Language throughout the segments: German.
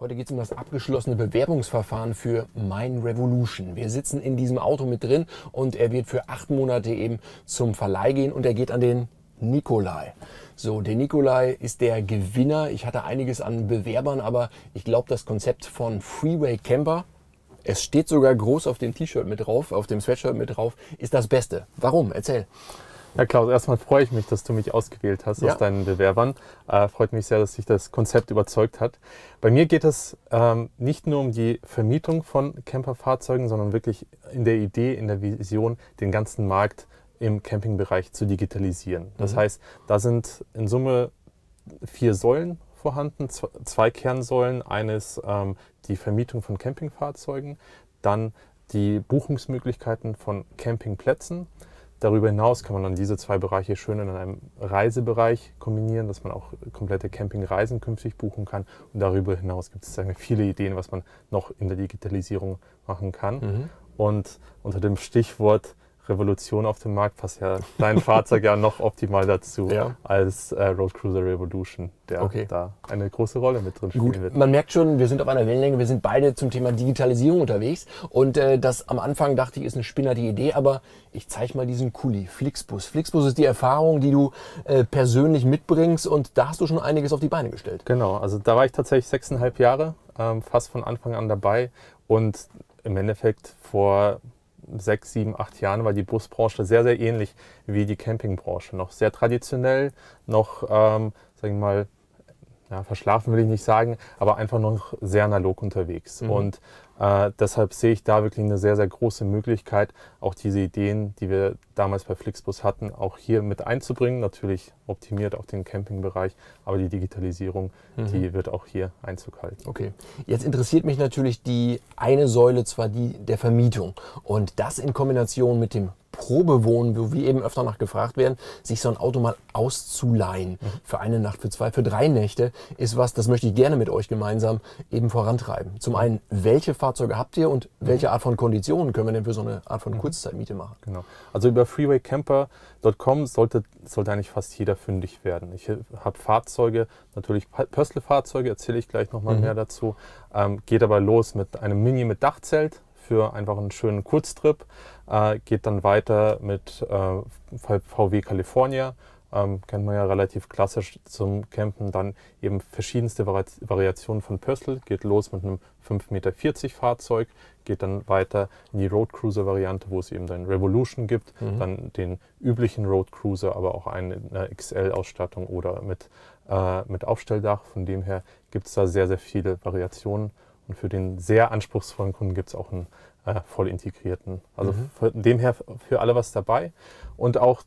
Heute geht es um das abgeschlossene Bewerbungsverfahren für Mein Revolution. Wir sitzen in diesem Auto mit drin und er wird für acht Monate eben zum Verleih gehen und er geht an den Nikolai. So, der Nikolai ist der Gewinner. Ich hatte einiges an Bewerbern, aber ich glaube, das Konzept von Freeway Camper, es steht sogar groß auf dem T-Shirt mit drauf, auf dem Sweatshirt mit drauf, ist das Beste. Warum? Erzähl. Ja, Klaus, erstmal freue ich mich, dass du mich ausgewählt hast ja. aus deinen Bewerbern. Äh, freut mich sehr, dass dich das Konzept überzeugt hat. Bei mir geht es ähm, nicht nur um die Vermietung von Camperfahrzeugen, sondern wirklich in der Idee, in der Vision, den ganzen Markt im Campingbereich zu digitalisieren. Das mhm. heißt, da sind in Summe vier Säulen vorhanden, zwei Kernsäulen. Eines ähm, die Vermietung von Campingfahrzeugen, dann die Buchungsmöglichkeiten von Campingplätzen Darüber hinaus kann man dann diese zwei Bereiche schön in einem Reisebereich kombinieren, dass man auch komplette Campingreisen künftig buchen kann. Und darüber hinaus gibt es sagen viele Ideen, was man noch in der Digitalisierung machen kann. Mhm. Und unter dem Stichwort Revolution auf dem Markt passt ja dein Fahrzeug ja noch optimal dazu ja. als äh, Road Cruiser Revolution, der okay. da eine große Rolle mit drin spielen wird. Man merkt schon, wir sind auf einer Wellenlänge, wir sind beide zum Thema Digitalisierung unterwegs und äh, das am Anfang dachte ich, ist eine Spinner Idee, aber ich zeige mal diesen Kuli, Flixbus. Flixbus ist die Erfahrung, die du äh, persönlich mitbringst und da hast du schon einiges auf die Beine gestellt. Genau, also da war ich tatsächlich sechseinhalb Jahre, ähm, fast von Anfang an dabei und im Endeffekt vor sechs, sieben, acht Jahren war die Busbranche sehr, sehr ähnlich wie die Campingbranche. Noch sehr traditionell, noch, ähm, sagen wir mal, ja, verschlafen will ich nicht sagen, aber einfach noch sehr analog unterwegs. Mhm. Und äh, deshalb sehe ich da wirklich eine sehr, sehr große Möglichkeit, auch diese Ideen, die wir damals bei Flixbus hatten, auch hier mit einzubringen. Natürlich optimiert auch den Campingbereich, aber die Digitalisierung, mhm. die wird auch hier Einzug halten. Okay. Jetzt interessiert mich natürlich die eine Säule, zwar die der Vermietung. Und das in Kombination mit dem Probewohnen, wo wir eben öfter nachgefragt werden, sich so ein Auto mal auszuleihen mhm. für eine Nacht, für zwei, für drei Nächte, ist was, das möchte ich gerne mit euch gemeinsam eben vorantreiben. Zum einen, welche Fahrzeuge habt ihr und mhm. welche Art von Konditionen können wir denn für so eine Art von mhm. Kurzzeitmiete machen? Genau. Also über freewaycamper.com sollte, sollte eigentlich fast jeder fündig werden. Ich habe Fahrzeuge, natürlich Pöstle-Fahrzeuge, erzähle ich gleich nochmal mhm. mehr dazu. Ähm, geht aber los mit einem Mini mit Dachzelt, für einfach einen schönen Kurztrip. Äh, geht dann weiter mit äh, VW California. Ähm, kennt man ja relativ klassisch zum Campen. Dann eben verschiedenste Vari Variationen von Pössl. Geht los mit einem 5,40 Meter Fahrzeug. Geht dann weiter in die Road Cruiser Variante, wo es eben dann Revolution gibt. Mhm. Dann den üblichen Road Cruiser, aber auch eine, eine XL-Ausstattung oder mit, äh, mit Aufstelldach. Von dem her gibt es da sehr, sehr viele Variationen. Und für den sehr anspruchsvollen Kunden gibt es auch einen äh, voll integrierten. Also mhm. von dem her für alle was dabei. Und auch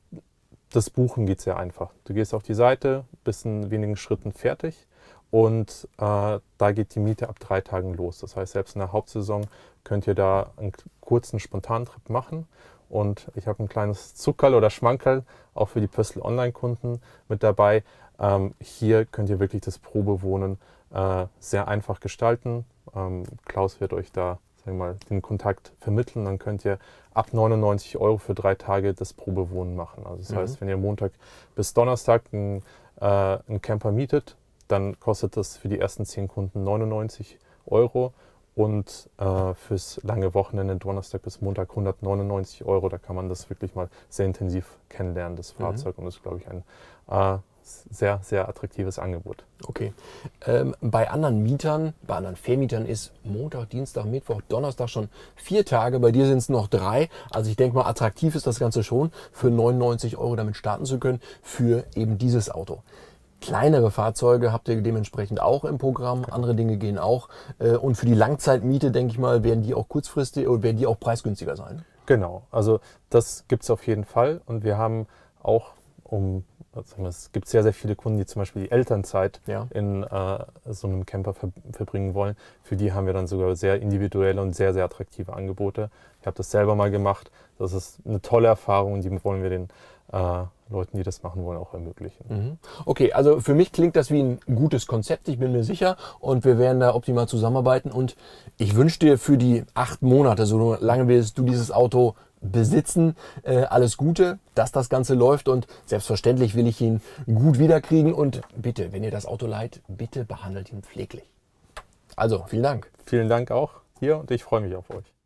das Buchen geht sehr einfach. Du gehst auf die Seite, bist in wenigen Schritten fertig und äh, da geht die Miete ab drei Tagen los. Das heißt, selbst in der Hauptsaison könnt ihr da einen kurzen Spontantrip machen. Und ich habe ein kleines Zuckerl oder Schmankerl auch für die Pöstl Online-Kunden mit dabei. Ähm, hier könnt ihr wirklich das Probewohnen äh, sehr einfach gestalten. Ähm, Klaus wird euch da sagen wir mal, den Kontakt vermitteln. Dann könnt ihr ab 99 Euro für drei Tage das Probewohnen machen. Also das mhm. heißt, wenn ihr Montag bis Donnerstag einen, äh, einen Camper mietet, dann kostet das für die ersten zehn Kunden 99 Euro und äh, fürs lange Wochenende Donnerstag bis Montag 199 Euro. Da kann man das wirklich mal sehr intensiv kennenlernen, das mhm. Fahrzeug. Mhm. Und das ist, glaube ich, ein äh, sehr, sehr attraktives Angebot. Okay. Ähm, bei anderen Mietern, bei anderen Vermietern ist Montag, Dienstag, Mittwoch, Donnerstag schon vier Tage. Bei dir sind es noch drei. Also ich denke mal, attraktiv ist das Ganze schon, für 99 Euro damit starten zu können für eben dieses Auto. Kleinere Fahrzeuge habt ihr dementsprechend auch im Programm, andere Dinge gehen auch. Äh, und für die Langzeitmiete, denke ich mal, werden die auch kurzfristig oder werden die auch preisgünstiger sein. Genau, also das gibt es auf jeden Fall. Und wir haben auch um also es gibt sehr, sehr viele Kunden, die zum Beispiel die Elternzeit ja. in äh, so einem Camper ver verbringen wollen. Für die haben wir dann sogar sehr individuelle und sehr, sehr attraktive Angebote. Ich habe das selber mal gemacht. Das ist eine tolle Erfahrung die wollen wir den äh, Leuten, die das machen wollen, auch ermöglichen. Mhm. Okay, also für mich klingt das wie ein gutes Konzept, ich bin mir sicher und wir werden da optimal zusammenarbeiten und ich wünsche dir für die acht Monate, so lange wirst du dieses Auto besitzen, äh, alles Gute, dass das Ganze läuft und selbstverständlich will ich ihn gut wiederkriegen und bitte, wenn ihr das Auto leiht, bitte behandelt ihn pfleglich. Also, vielen Dank. Vielen Dank auch hier und ich freue mich auf euch.